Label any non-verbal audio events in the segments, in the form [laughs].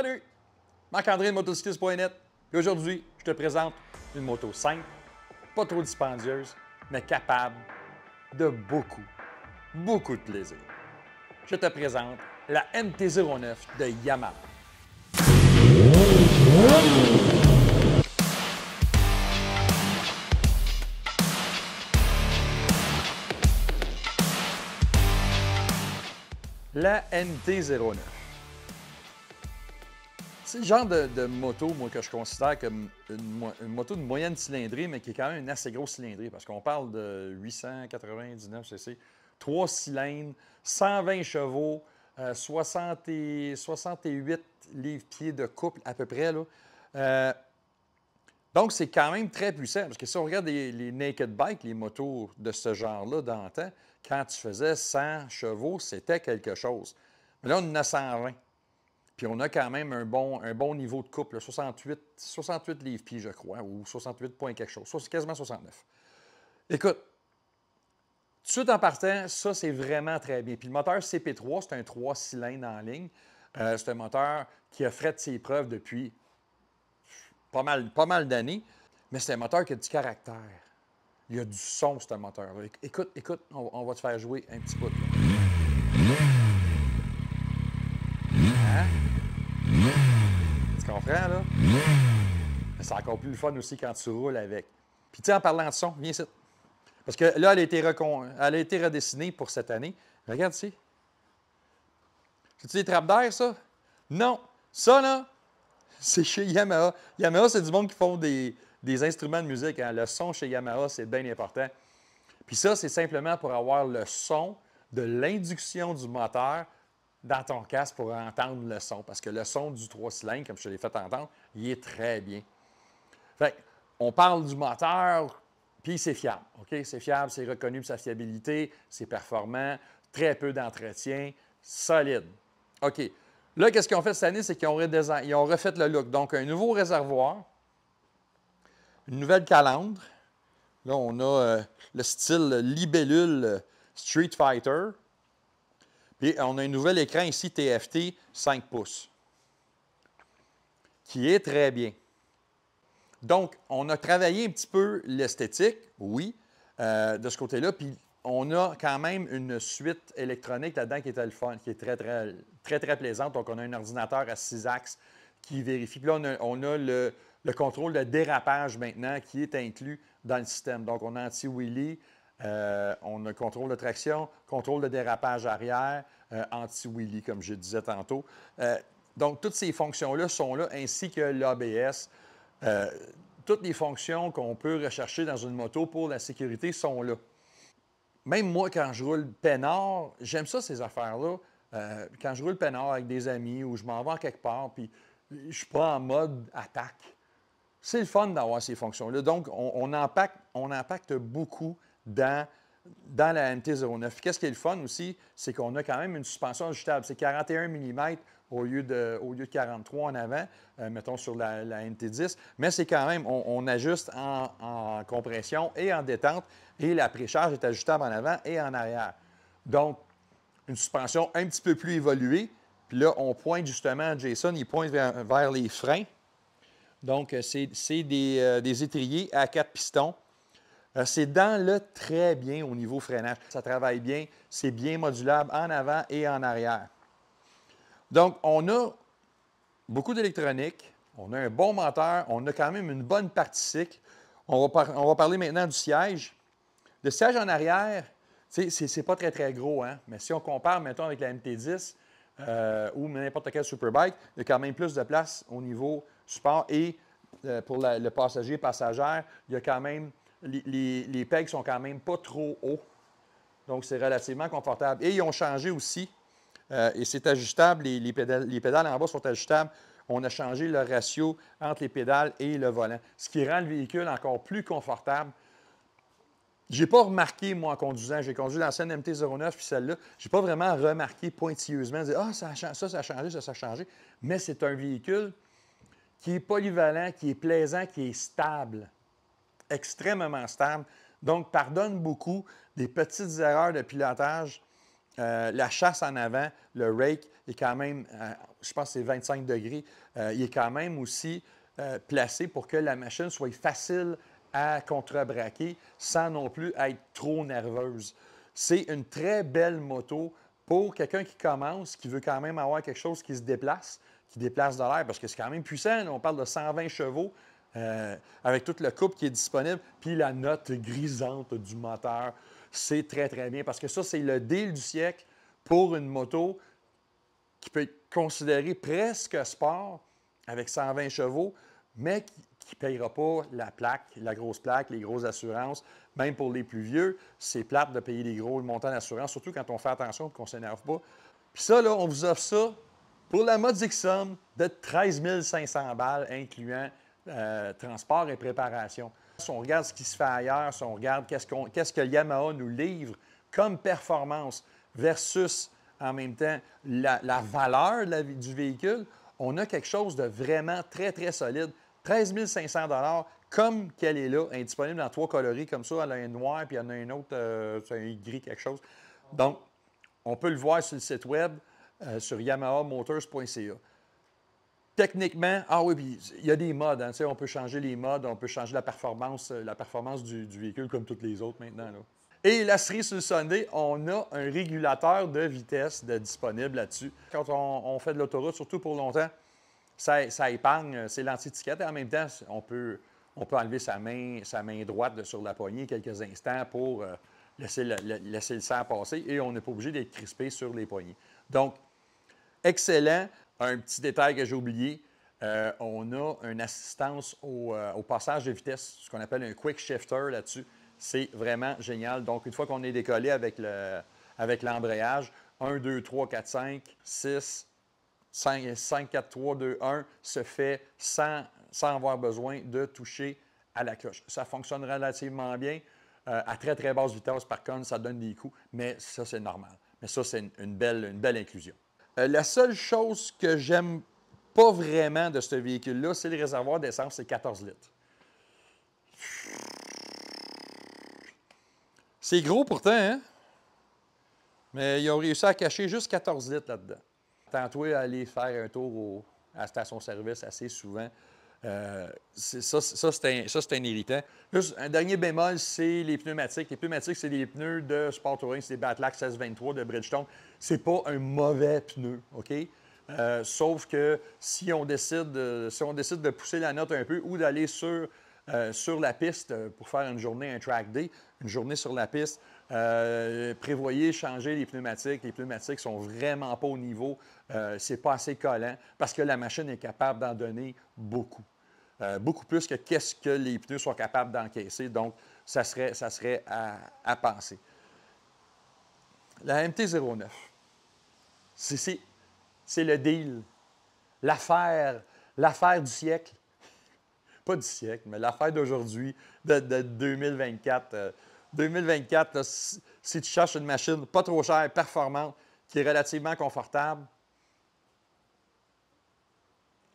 Salut! Marc-André de Et aujourd'hui, je te présente une moto simple, pas trop dispendieuse, mais capable de beaucoup, beaucoup de plaisir. Je te présente la MT-09 de Yamaha. La MT-09 c'est le genre de, moto, moi, que je considère comme une, moto de moyenne cylindrée, mais qui est quand même une assez grosse cylindrée, parce qu'on parle de 899 cc, 3 cylindres, 120 chevaux, 60 68 livres-pieds de couple à peu près. Là. Euh, donc, c'est quand même très puissant, parce que si on regarde les, naked bikes, les motos de ce genre-là d'antan, quand tu faisais 100 chevaux, c'était quelque chose. Mais là, on en a 120. Puis on a quand même un bon, un bon niveau de couple, 68, 68 livres je crois, ou 68 points quelque chose, c'est quasiment 69. Écoute, tout de suite en partant, ça, c'est vraiment très bien. Puis le moteur CP3, c'est un 3 cylindres en ligne. Euh, c'est un moteur qui a fait ses preuves depuis pas mal, pas mal d'années, mais c'est un moteur qui a du caractère. Il y a du son, un moteur Écoute, écoute, on, va te faire jouer un petit bout. c'est encore plus le fun aussi quand tu roules avec. Puis, tu en parlant de son, viens ici. Parce que là, elle a été, redessinée pour cette année. Regarde ici. C'est-tu des trappes d'air, ça? Non. Ça, là, c'est chez Yamaha. Yamaha, c'est du monde qui font des, instruments de musique. Hein. Le son chez Yamaha, c'est bien important. Puis ça, c'est simplement pour avoir le son de l'induction du moteur dans ton casque pour entendre le son. Parce que le son du trois cylindres, comme je te l'ai fait entendre, il est très bien. Fait on parle du moteur, puis c'est fiable. OK? C'est fiable, c'est reconnu pour sa fiabilité, c'est performant, très peu d'entretien, solide. OK. Là, qu'est-ce qu'ils ont fait cette année? C'est qu'ils ont, refait le look. Donc, un nouveau réservoir, une nouvelle calandre. Là, on a euh, le style libellule euh, Street Fighter. Puis on a un nouvel écran ici, TFT, 5 pouces, qui est très bien. Donc, on a travaillé un petit peu l'esthétique, oui, euh, de ce côté-là. Puis on a quand même une suite électronique là-dedans qui est qui est très, très, très, très plaisante. Donc, on a un ordinateur à 6 axes qui vérifie. Puis là, on a, le, le, contrôle de dérapage maintenant qui est inclus dans le système. Donc, on a anti-wheelie, euh, on a contrôle de traction, contrôle de dérapage arrière, euh, anti-wheelie, comme je disais tantôt. Euh, donc, toutes ces fonctions-là sont là, ainsi que l'ABS. toutes les fonctions qu'on peut rechercher dans une moto pour la sécurité sont là. Même moi, quand je roule peinard, j'aime ça, ces affaires-là. quand je roule peinard avec des amis ou je m'en vais quelque part, puis je suis pas en mode attaque. C'est le fun d'avoir ces fonctions-là. Donc, on impacte beaucoup dans, la MT-09. Qu'est-ce qui est le fun aussi, c'est qu'on a quand même une suspension ajustable. C'est 41 mm au lieu de, au lieu de 43 en avant, euh, mettons sur la, nt MT-10. Mais c'est quand même, on, ajuste en, compression et en détente, et la précharge est ajustable en avant et en arrière. Donc, une suspension un petit peu plus évoluée. Puis là, on pointe justement, Jason, il pointe vers, les freins. Donc, euh, c'est des, euh, des étriers à quatre pistons euh, c'est dans le très bien au niveau freinage. Ça travaille bien, c'est bien modulable en avant et en arrière. Donc, on a beaucoup d'électronique, on a un bon moteur, on a quand même une bonne partie cycle. On va, parler maintenant du siège. Le siège en arrière, c'est pas très, très gros, hein? mais si on compare, maintenant avec la MT-10 euh, ou n'importe quel Superbike, il y a quand même plus de place au niveau support et euh, pour le passager, passagère, il y a quand même les, les, pegs sont quand même pas trop hauts. Donc, c'est relativement confortable. Et ils ont changé aussi, euh, et c'est ajustable, les, pédales, en bas sont ajustables. On a changé le ratio entre les pédales et le volant, ce qui rend le véhicule encore plus confortable. Je n'ai pas remarqué, moi, en conduisant, j'ai conduit l'ancienne MT-09 puis celle-là, je n'ai pas vraiment remarqué pointilleusement, Ah, ça, ça, ça a changé, ça a changé. » Mais c'est un véhicule qui est polyvalent, qui est plaisant, qui est stable extrêmement stable. Donc, pardonne beaucoup des petites erreurs de pilotage. Euh, la chasse en avant, le rake est quand même, euh, je pense que c'est 25 degrés, euh, il est quand même aussi placé pour que la machine soit facile à contrebraquer sans non plus être trop nerveuse. C'est une très belle moto pour quelqu'un qui commence, qui veut quand même avoir quelque chose qui se déplace, qui déplace de l'air, parce que c'est quand même puissant. On parle de 120 chevaux, euh, avec toute le couple qui est disponible, puis la note grisante du moteur. C'est très, très bien parce que ça, c'est le deal du siècle pour une moto qui peut être considérée presque sport avec 120 chevaux, mais qui ne payera pas la plaque, la grosse plaque, les grosses assurances. Même pour les plus vieux, c'est plate de payer les gros montants d'assurance, surtout quand on fait attention et qu'on ne s'énerve pas. Puis ça, là, on vous offre ça pour la modique somme de 13 500 balles, incluant euh, transport et préparation. Si on regarde ce qui se fait ailleurs, si on regarde qu'est-ce, que Yamaha nous livre comme performance versus en même temps la, valeur du véhicule, on a quelque chose de vraiment très, très solide. 13 500 comme qu'elle est là, disponible dans trois coloris comme ça. Elle a un noir, puis il y en a un autre, euh, c'est un gris, quelque chose. Donc, on peut le voir sur le site web, euh, sur yamahamotors.ca techniquement, ah oui, il y a des modes. Hein, on peut changer les modes, on peut changer la performance, euh, la performance du, véhicule comme toutes les autres maintenant. Et la cerise sur on a un régulateur de vitesse de disponible là-dessus. Quand on, fait de l'autoroute, surtout pour longtemps, ça, épargne, euh, c'est l'anti-étiquette. en même temps, on peut, on peut enlever sa main, sa main droite sur la poignée quelques instants pour euh, laisser, laisser le sang passer et on n'est pas obligé d'être crispé sur les poignées. Donc, excellent. Un petit détail que j'ai oublié, euh, on a une assistance euh, au, passage de vitesse, ce qu'on appelle un quick shifter là-dessus. C'est vraiment génial. Donc, une fois qu'on est décollé avec l'embrayage, 1, 2, 3, 4, 5, 6, 5, 5, 4, 3, 2, 1 se fait sans, avoir besoin de toucher à la cloche. Ça fonctionne relativement bien. Euh, à très, très basse vitesse, par contre, ça donne des coups, mais ça, c'est normal. Mais ça, c'est une belle inclusion. Euh, la seule chose que j'aime pas vraiment de ce véhicule-là, c'est le réservoir d'essence, c'est 14 litres. C'est gros pourtant, hein? Mais ils ont réussi à cacher juste 14 litres là-dedans. Tantôt, aller faire un tour à la station-service assez souvent. Euh, ça, c'est un, un, irritant. un dernier bémol, c'est les pneumatiques. Les pneumatiques, c'est les pneus de Sport Touring, c'est des s 1623 de Bridgestone. C'est pas un mauvais pneu, OK? Euh, sauf que si on, décide, de, si on décide de pousser la note un peu ou d'aller sur, euh, sur la piste pour faire une journée, un track day, une journée sur la piste, euh, prévoyez changer les pneumatiques. Les pneumatiques sont vraiment pas au niveau. Euh, c'est pas assez collant parce que la machine est capable d'en donner beaucoup. Euh, beaucoup plus que qu'est-ce que les pneus sont capables d'encaisser. Donc, ça serait, ça serait à, penser. La MT-09, c'est le deal, l'affaire, l'affaire du siècle. [laughs] Pas du siècle, mais l'affaire d'aujourd'hui, de, de, 2024. 2024, si tu cherches une machine pas trop chère, performante, qui est relativement confortable,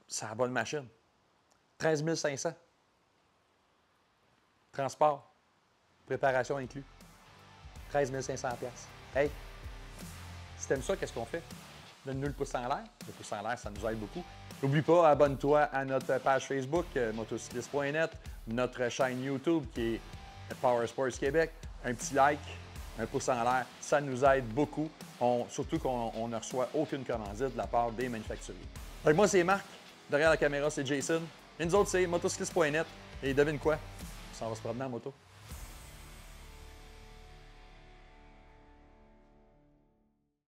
c'est la bonne machine. 13 500. Transport, préparation inclus. 13 500 Hey, si t'aimes ça, qu'est-ce qu'on fait? Donne-nous le pouce en l'air. Le pouce en l'air, ça nous aide beaucoup. N'oublie pas, abonne-toi à notre page Facebook, euh, motocyclist.net, notre chaîne YouTube qui est Power Sports Québec, un petit like, un pouce en l'air, ça nous aide beaucoup, surtout qu'on ne reçoit aucune commandite de la part des manufacturiers. moi, c'est Marc, derrière la caméra, c'est Jason, et nous autres, c'est motocycliste.net, et devine quoi, Ça va se promener en moto.